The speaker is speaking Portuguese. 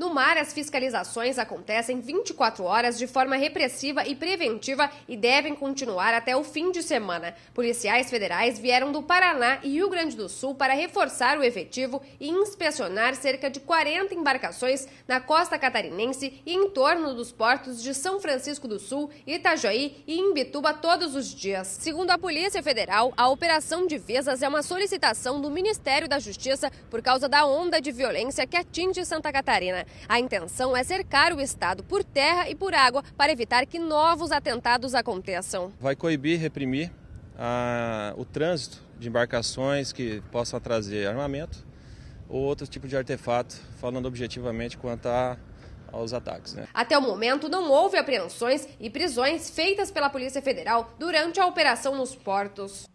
No mar, as fiscalizações acontecem 24 horas de forma repressiva e preventiva e devem continuar até o fim de semana. Policiais federais vieram do Paraná e Rio Grande do Sul para reforçar o efetivo e inspecionar cerca de 40 embarcações na costa catarinense e em torno dos portos de São Francisco do Sul, Itajaí e Imbituba todos os dias. Segundo a Polícia Federal, a operação de é uma solicitação do Ministério da Justiça por causa da onda de violência que atinge Santa Catarina. A intenção é cercar o Estado por terra e por água para evitar que novos atentados aconteçam. Vai coibir, reprimir a, o trânsito de embarcações que possam trazer armamento ou outro tipo de artefato, falando objetivamente quanto a aos ataques. Né? Até o momento, não houve apreensões e prisões feitas pela Polícia Federal durante a operação nos portos.